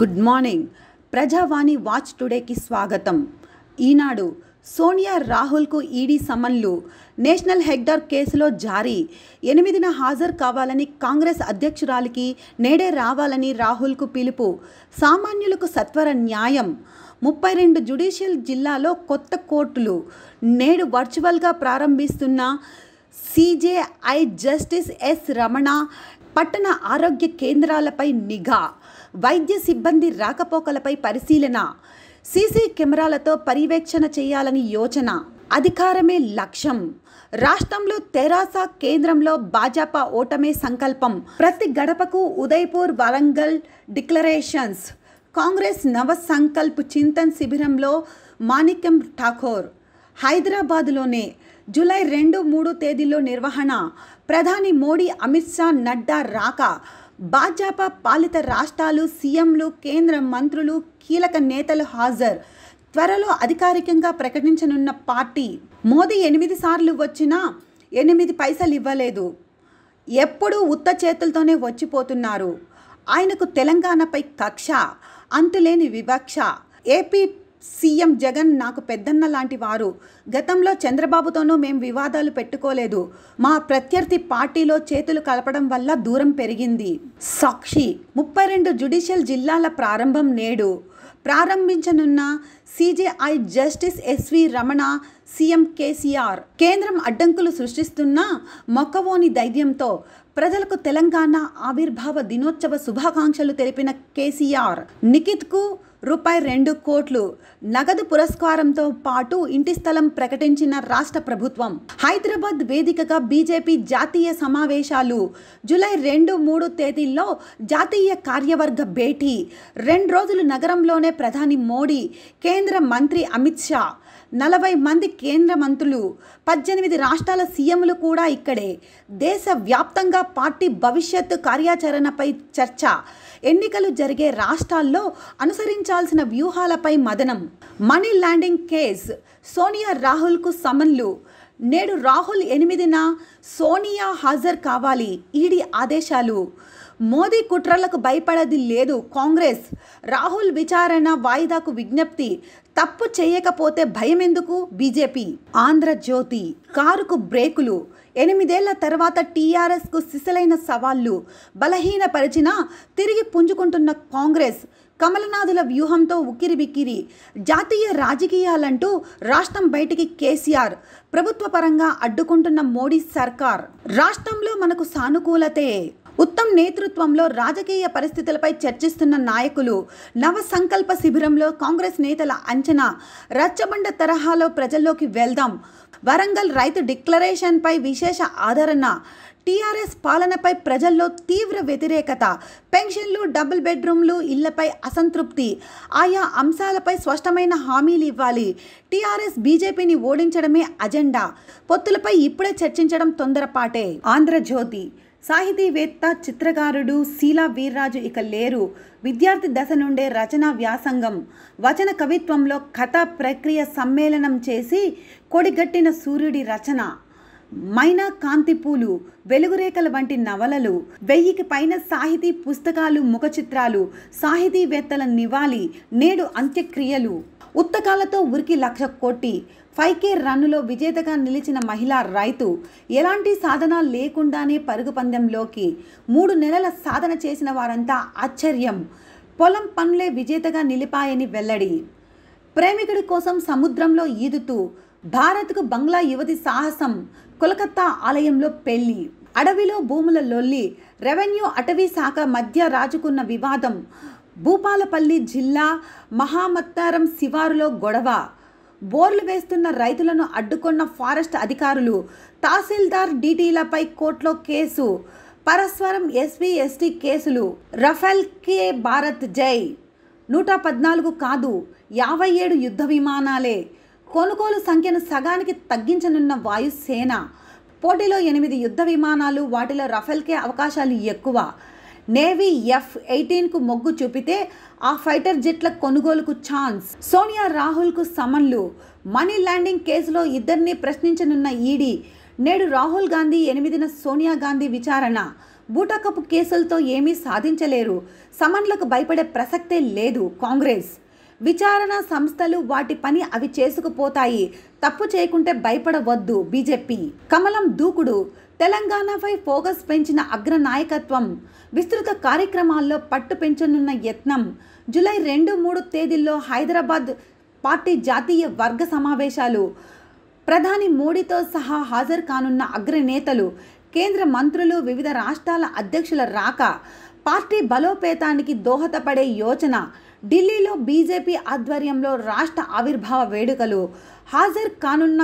good morning Prajavani watch టుడేకి స్వాగతం ఈనాడు సోనియా రాహుల్కు ఈడీ సమన్లు నేషనల్ హెగ్డార్ కేసులో జారీ ఎనిమిదిన హాజరు కావాలని కాంగ్రెస్ అధ్యక్షురాలికి నేడే రావాలని రాహుల్కు పిలుపు సామాన్యులకు సత్వర న్యాయం ముప్పై రెండు జుడిషియల్ జిల్లాలో కొత్త కోర్టులు నేడు వర్చువల్గా ప్రారంభిస్తున్న సీజేఐ జస్టిస్ ఎస్ రమణ పట్టణ ఆరోగ్య కేంద్రాలపై నిఘా వైద్య సిబ్బంది రాకపోకలపై పరిశీలన సీసీ కెమెరాలతో పర్యవేక్షణ చేయాలని యోచన అధికారమే లక్ష్యం రాష్ట్రంలో తెరాస కేంద్రంలో భాజపా ఓటమే సంకల్పం ప్రతి గడపకు ఉదయ్పూర్ వరంగల్ డిక్లరేషన్స్ కాంగ్రెస్ నవ సంకల్ప్ చింతన్ శిబిరంలో మాణిక్యం ఠాకూర్ హైదరాబాద్లోనే జూలై రెండు మూడు తేదీల్లో నిర్వహణ ప్రధాని మోడీ అమిత్ షా నడ్డా రాక భాజపా పాలిత రాష్ట్రాలు సీఎంలు కేంద్ర మంత్రులు కీలక నేతలు హాజరు త్వరలో అధికారికంగా ప్రకటించనున్న పార్టీ మోదీ ఎనిమిది సార్లు వచ్చినా ఎనిమిది పైసలు ఇవ్వలేదు ఎప్పుడూ ఉత్త చేతులతోనే వచ్చిపోతున్నారు ఆయనకు తెలంగాణపై కక్ష అంతులేని వివక్ష ఏపీ సీఎం జగన్ నాకు పెద్దన్న లాంటి వారు గతంలో చంద్రబాబుతోనూ మేము వివాదాలు పెట్టుకోలేదు మా ప్రత్యర్థి పార్టీలో చేతులు కలపడం వల్ల దూరం పెరిగింది సాక్షి ముప్పై రెండు జ్యుడిషియల్ జిల్లాల ప్రారంభం నేడు ప్రారంభించనున్న CJI justice S V Ramana CM KCR కేంద్రం అడ్డంకులు సృష్టిస్తున్న మొక్కవోని ధైర్యంతో ప్రజలకు తెలంగాణ ఆవిర్భావ దినోత్సవ శుభాకాంక్షలు తెలిపిన కేసీఆర్ నిఖిత్కు రూపాయి రెండు కోట్లు నగదు పురస్కారంతో పాటు ఇంటి స్థలం ప్రకటించిన రాష్ట్ర ప్రభుత్వం హైదరాబాద్ వేదికగా బీజేపీ జాతీయ సమావేశాలు జూలై రెండు మూడు తేదీల్లో జాతీయ కార్యవర్గ భేటీ రెండు రోజులు నగరంలోనే ప్రధాని మోడీ కేంద్ర మంత్రి అమిత్ షా నలభై మంది కేంద్ర మంత్రులు పద్దెనిమిది రాష్ట్రాల సీఎంలు కూడా ఇక్కడే దేశవ్యాప్తంగా పార్టీ భవిష్యత్తు కార్యాచరణపై చర్చ ఎన్నికలు జరిగే రాష్ట్రాల్లో అనుసరించ ఉంచాల్సిన వ్యూహాలపై మదనం మనీ ల్యాండింగ్ కేస్ సోనియా రాహుల్కు సమన్లు నేడు రాహుల్ ఎనిమిదిన సోనియా హాజరు కావాలి ఈడీ ఆదేశాలు మోదీ కుట్రలకు భయపడది లేదు కాంగ్రెస్ రాహుల్ విచారణ వాయిదాకు విజ్ఞప్తి తప్పు చేయకపోతే భయం ఎందుకు బీజేపీ ఆంధ్రజ్యోతి కారుకు బ్రేకులు ఎనిమిదేళ్ల తర్వాత టీఆర్ఎస్కు సిసలైన సవాళ్లు బలహీనపరిచిన తిరిగి పుంజుకుంటున్న కాంగ్రెస్ కమలనాథుల వ్యూహంతో బిక్కిరి జాతీయ రాజకీయాలంటూ రాష్ట్రం బయటికి కేసీఆర్ ప్రభుత్వ పరంగా అడ్డుకుంటున్న మోడీ సర్కార్ రాష్ట్రంలో మనకు సానుకూలతే ఉత్తమ్ నేతృత్వంలో రాజకీయ పరిస్థితులపై చర్చిస్తున్న నాయకులు నవ సంకల్ప శిబిరంలో కాంగ్రెస్ నేతల అంచనా రచ్చబండ తరహాలో ప్రజల్లోకి వెళ్దాం వరంగల్ రైతు డిక్లరేషన్పై విశేష ఆదరణ టీఆర్ఎస్ పాలనపై ప్రజల్లో తీవ్ర వ్యతిరేకత పెన్షన్లు డబుల్ బెడ్రూమ్లు ఇళ్లపై అసంతృప్తి ఆయా అంశాలపై స్పష్టమైన హామీలు ఇవ్వాలి టీఆర్ఎస్ బీజేపీని ఓడించడమే అజెండా పొత్తులపై ఇప్పుడే చర్చించడం తొందరపాటే ఆంధ్రజ్యోతి సాహితీవేత్త చిత్రకారుడు శీలా వీర్రాజు ఇక లేరు విద్యార్థి దశ నుండే రచన వ్యాసంగం వచన కవిత్వంలో కథ ప్రక్రియ సమ్మేళనం చేసి కొడిగట్టిన సూర్యుడి రచన మైనా కాంతిపూలు వెలుగురేఖల వంటి నవలలు వెయ్యికి పైన సాహితీ పుస్తకాలు ముఖ చిత్రాలు సాహితీవేత్తల నివాళి నేడు అంత్యక్రియలు ఉత్తకాలతో ఉరికి లక్ష కోటి ఫైవ్ కే రన్నులో విజేతగా నిలిచిన మహిళా రైతు ఎలాంటి సాధన లేకుండానే పరుగు పందెంలోకి మూడు నెలల సాధన చేసిన వారంతా ఆశ్చర్యం పొలం పనులే విజేతగా నిలిపాయని వెల్లడి ప్రేమికుడి కోసం సముద్రంలో ఈదుతూ భారత్కు బంగ్లా యువతి సాహసం కొలకత్తా ఆలయంలో పెళ్లి అడవిలో భూముల లొల్లి రెవెన్యూ అటవీ శాఖ మధ్య రాజుకున్న వివాదం భూపాలపల్లి జిల్లా మహామత్తారం శివారులో గొడవ బోర్లు వేస్తున్న రైతులను అడ్డుకున్న ఫారెస్ట్ అధికారులు తహసీల్దార్ డీటీలపై కోర్టులో కేసు పరస్పరం ఎస్వీ ఎస్టీ కేసులు రఫెల్ కే భారత్ జై నూట పద్నాలుగు కాదు యాభై ఏడు యుద్ధ విమానాలే కొనుగోలు సంఖ్యను సగానికి తగ్గించనున్న వాయుసేన పోటీలో ఎనిమిది యుద్ధ విమానాలు వాటిలో రఫెల్కే అవకాశాలు ఎక్కువ నేవీ ఎఫ్ ఎయిటీన్కు మొగ్గు చూపితే ఆ ఫైటర్ జెట్ల కొనుగోలుకు ఛాన్స్ సోనియా రాహుల్కు సమన్లు మనీ ల్యాండింగ్ కేసులో ఇద్దరిని ప్రశ్నించనున్న ఈడీ నేడు రాహుల్ గాంధీ ఎనిమిదిన సోనియా గాంధీ విచారణ బూటాకప్పు కేసులతో ఏమీ సాధించలేరు సమన్లకు భయపడే ప్రసక్తే లేదు కాంగ్రెస్ విచారణ సంస్థలు వాటి పని అవి చేసుకుపోతాయి తప్పు చేయకుంటే భయపడవద్దు బీజేపీ కమలం దూకుడు తెలంగాణపై ఫోకస్ పెంచిన అగ్ర నాయకత్వం విస్తృత కార్యక్రమాల్లో పట్టు పెంచనున్న యత్నం జూలై రెండు మూడు తేదీల్లో హైదరాబాద్ పార్టీ జాతీయ వర్గ సమావేశాలు ప్రధాని మోడీతో సహా హాజరు కానున్న అగ్రనేతలు కేంద్ర మంత్రులు వివిధ రాష్ట్రాల అధ్యక్షుల రాక పార్టీ బలోపేతానికి దోహదపడే యోచన ఢిల్లీలో బీజేపీ ఆధ్వర్యంలో రాష్ట్ర ఆవిర్భావ వేడుకలు హాజరు కానున్న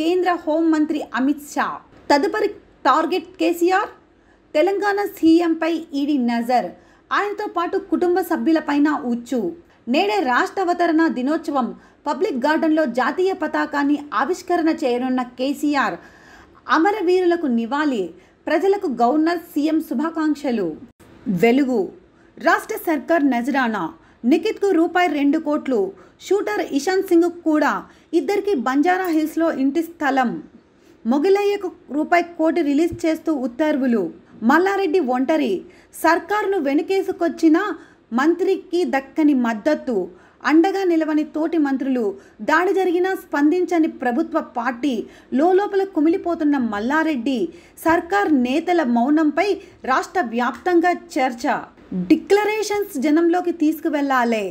కేంద్ర హోంమంత్రి అమిత్ షా తదుపరి టార్గెట్ కేసీఆర్ తెలంగాణ సీఎంపై ఈడీ నజర్ ఆయనతో పాటు కుటుంబ సభ్యులపైన ఉచ్చు నేడే రాష్ట్రావతరణ దినోత్సవం పబ్లిక్ గార్డెన్లో జాతీయ పతాకాన్ని ఆవిష్కరణ చేయనున్న కేసీఆర్ అమరవీరులకు నివాళి ప్రజలకు గవర్నర్ సీఎం శుభాకాంక్షలు వెలుగు రాష్ట్ర సర్కార్ నజరానా నిఖిత్కు రూపాయి రెండు కోట్లు షూటర్ ఇషాంత్ సింగ్ కూడా ఇద్దరికి బంజారా హిల్స్లో ఇంటి స్థలం మొగిలయ్యకు రూపాయి కోటి రిలీజ్ చేస్తూ ఉత్తర్వులు మల్లారెడ్డి ఒంటరి సర్కారును వెనుకేసుకొచ్చిన మంత్రికి దక్కని మద్దతు అండగా నిలవని తోటి మంత్రులు దాడి జరిగినా స్పందించని ప్రభుత్వ పార్టీ లోపల కుమిలిపోతున్న మల్లారెడ్డి సర్కార్ నేతల మౌనంపై రాష్ట్ర వ్యాప్తంగా చర్చ డిక్లరేషన్స్ జనంలోకి తీసుకువెళ్ళాలే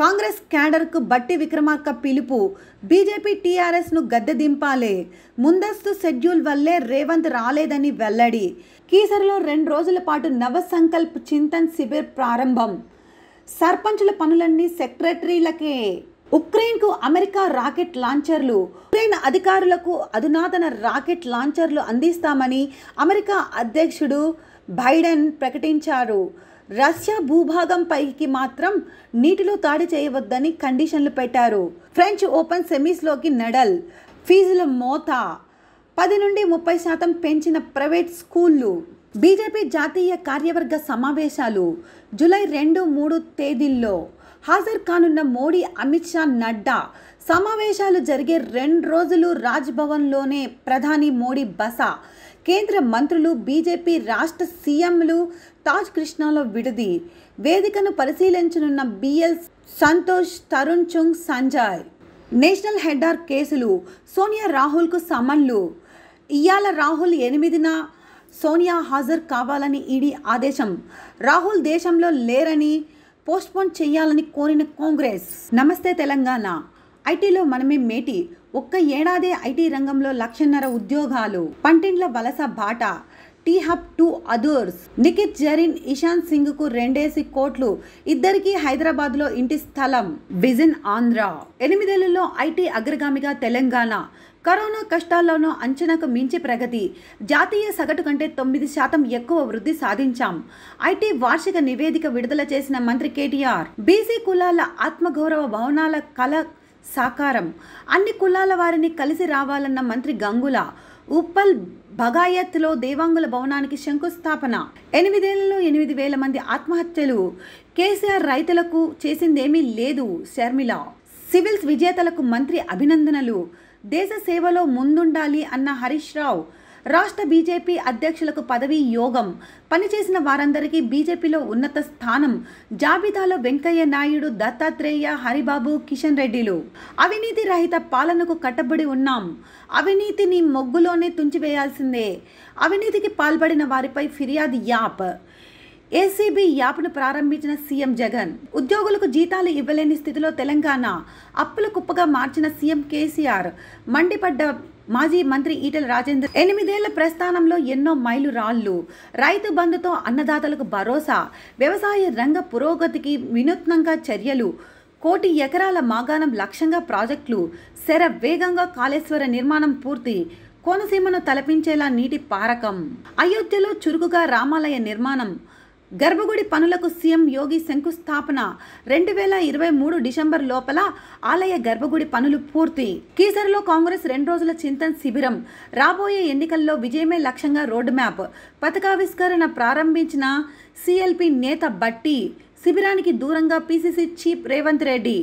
కాంగ్రెస్ క్యాడర్కు బట్టి విక్రమార్క పిలుపు బీజేపీ టీఆర్ఎస్ను గద్దె దింపాలే ముందస్తు షెడ్యూల్ వల్లే రేవంత్ రాలేదని వెల్లడి కీసరిలో రెండు రోజుల పాటు నవ సంకల్ప్ చింతన్ శిబిర్ ప్రారంభం సర్పంచుల పనులన్నీ సెక్రటరీలకే ఉక్రెయిన్కు అమెరికా రాకెట్ లాంచర్లు ఉక్రెయిన్ అధికారులకు అధునాతన రాకెట్ లాంచర్లు అందిస్తామని అమెరికా అధ్యక్షుడు బైడెన్ ప్రకటించారు రష్యా భూభాగంపైకి మాత్రం నీటిలో దాడి చేయవద్దని కండిషన్లు పెట్టారు ఫ్రెంచ్ ఓపెన్ సెమీస్లోకి నెడల్ ఫీజుల మోత పది నుండి ముప్పై శాతం పెంచిన ప్రైవేట్ స్కూళ్ళు బీజేపీ జాతీయ కార్యవర్గ సమావేశాలు జూలై రెండు మూడు తేదీల్లో హాజరు కానున్న మోడీ అమిత్ షా నడ్డా సమావేశాలు జరిగే రెండు రోజులు రాజ్భవన్లోనే ప్రధాని మోడీ బస కేంద్ర మంత్రులు బీజేపీ రాష్ట్ర సీఎంలు తాజ్ కృష్ణాలో విడిది వేదికను పరిశీలించనున్న బిఎల్ సంతోష్ తరుణ్ చుంగ్ సంజయ్ నేషనల్ హెడ్డార్ కేసులు సోనియా రాహుల్కు సమన్లు ఇయాల రాహుల్ ఎనిమిదిన సోనియా హాజరు కావాలని ఈడీ ఆదేశం రాహుల్ దేశంలో లేరని పోస్ట్పోన్ చేయాలని కోరిన కాంగ్రెస్ నమస్తే తెలంగాణ ఐటీలో మనమే మేటి ఒక్క ఏడాదే ఐటీ రంగంలో లక్షన్నర ఉద్యోగాలు పంటిండ్ల వలస బాట టీ హబ్ టూ అదూర్స్ నిఖిత్ జరీన్ ఇషాంత్ సింగ్ కు రెండేసి కోట్లు ఇద్దరికి హైదరాబాద్ లో ఇంటి స్థలం విజన్ ఆంధ్ర ఎనిమిదేళ్లలో ఐటీ అగ్రగామిగా తెలంగాణ కరోనా కష్టాల్లోనూ అంచనాకు మించి ప్రగతి జాతీయ సగటు కంటే తొమ్మిది శాతం ఎక్కువ వృద్ధి సాధించాం ఐటీ వార్షిక నివేదిక విడుదల చేసిన మంత్రి కేటీఆర్ బీసీ కులాల ఆత్మగౌరవ భవనాల కళ సాకారం అన్ని కులాల వారిని కలిసి రావాలన్న మంత్రి గంగుల ఉప్పల్ బగాయత్లో దేవాంగుల భవనానికి శంకుస్థాపన ఎనిమిదేళ్లలో ఎనిమిది వేల మంది ఆత్మహత్యలు కేసీఆర్ రైతులకు చేసిందేమీ లేదు శర్మిల సివిల్స్ విజేతలకు మంత్రి అభినందనలు దేశ సేవలో ముందుండాలి అన్న హరీష్ రావు రాష్ట్ర బీజేపీ అధ్యక్షులకు పదవి యోగం పనిచేసిన వారందరికీ బీజేపీలో ఉన్నత స్థానం జాబితాలో వెంకయ్య నాయుడు దత్తాత్రేయ హరిబాబు కిషన్ రెడ్డిలు అవినీతి రహిత పాలనకు కట్టబడి ఉన్నాం అవినీతిని మొగ్గులోనే తుంచివేయాల్సిందే అవినీతికి పాల్పడిన వారిపై ఫిర్యాదు యాప్ ఏసీబీ యాప్ను ప్రారంభించిన సీఎం జగన్ ఉద్యోగులకు జీతాలు ఇవ్వలేని స్థితిలో తెలంగాణ అప్పుల కుప్పగా మార్చిన సీఎం కేసీఆర్ మండిపడ్డ మాజీ మంత్రి ఈటెల రాజేందర్ ఎనిమిదేళ్ల ప్రస్థానంలో ఎన్నో మైలు రాళ్ళు రైతు బంధుతో అన్నదాతలకు భరోసా వ్యవసాయ రంగ పురోగతికి వినూత్నంగా చర్యలు కోటి ఎకరాల మాగాణం లక్ష్యంగా ప్రాజెక్టులు శర వేగంగా కాళేశ్వర నిర్మాణం పూర్తి కోనసీమను తలపించేలా నీటి పారకం అయోధ్యలో చురుకుగా రామాలయ నిర్మాణం గర్భగుడి పనులకు సీఎం యోగి శంకుస్థాపన రెండు వేల ఇరవై మూడు డిసెంబర్ లోపల ఆలయ గర్భగుడి పనులు పూర్తి కీసరలో కాంగ్రెస్ రెండు రోజుల చింతన్ శిబిరం రాబోయే ఎన్నికల్లో విజయమే లక్ష్యంగా రోడ్ మ్యాప్ పథకావిష్కరణ ప్రారంభించిన సిఎల్పి నేత బట్టి శిబిరానికి దూరంగా పీసీసీ చీఫ్ రేవంత్ రెడ్డి